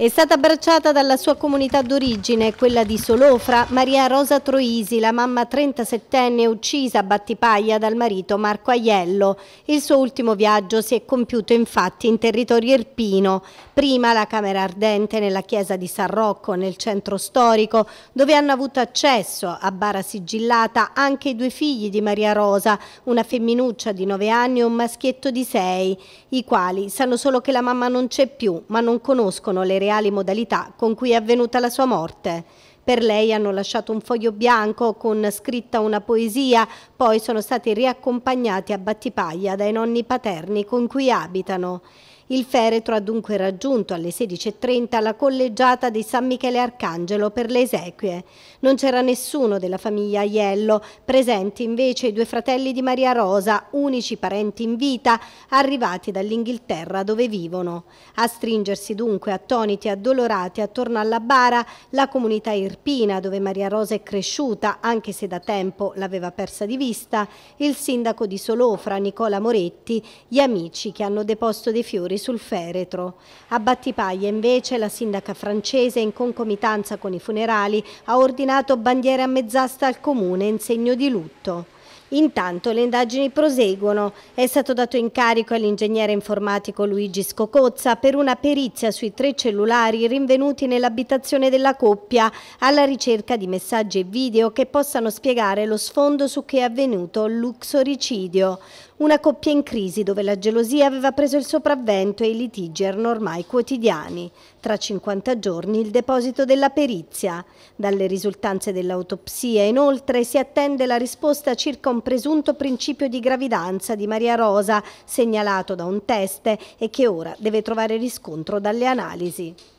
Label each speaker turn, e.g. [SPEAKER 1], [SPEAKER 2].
[SPEAKER 1] È stata abbracciata dalla sua comunità d'origine, quella di Solofra, Maria Rosa Troisi, la mamma 37enne uccisa a Battipaglia dal marito Marco Aiello. Il suo ultimo viaggio si è compiuto infatti in territorio irpino, prima la Camera Ardente nella chiesa di San Rocco, nel centro storico, dove hanno avuto accesso a bara sigillata anche i due figli di Maria Rosa, una femminuccia di 9 anni e un maschietto di 6, i quali sanno solo che la mamma non c'è più, ma non conoscono le realtà reali modalità con cui è avvenuta la sua morte. Per lei hanno lasciato un foglio bianco con scritta una poesia, poi sono stati riaccompagnati a Battipaglia dai nonni paterni con cui abitano. Il feretro ha dunque raggiunto alle 16.30 la collegiata di San Michele Arcangelo per le esequie. Non c'era nessuno della famiglia Aiello, presenti invece i due fratelli di Maria Rosa, unici parenti in vita, arrivati dall'Inghilterra dove vivono. A stringersi dunque attoniti e addolorati attorno alla bara la comunità irpina dove Maria Rosa è cresciuta, anche se da tempo l'aveva persa di vista, il sindaco di Solofra Nicola Moretti, gli amici che hanno deposto dei fiori sul feretro. A Battipaglia invece la sindaca francese in concomitanza con i funerali ha ordinato bandiere a mezz'asta al comune in segno di lutto. Intanto le indagini proseguono. È stato dato incarico all'ingegnere informatico Luigi Scocozza per una perizia sui tre cellulari rinvenuti nell'abitazione della coppia alla ricerca di messaggi e video che possano spiegare lo sfondo su che è avvenuto l'uxoricidio. Una coppia in crisi dove la gelosia aveva preso il sopravvento e i litigi erano ormai quotidiani. Tra 50 giorni il deposito della perizia. Dalle risultanze dell'autopsia inoltre si attende la risposta circa un un presunto principio di gravidanza di Maria Rosa, segnalato da un test e che ora deve trovare riscontro dalle analisi.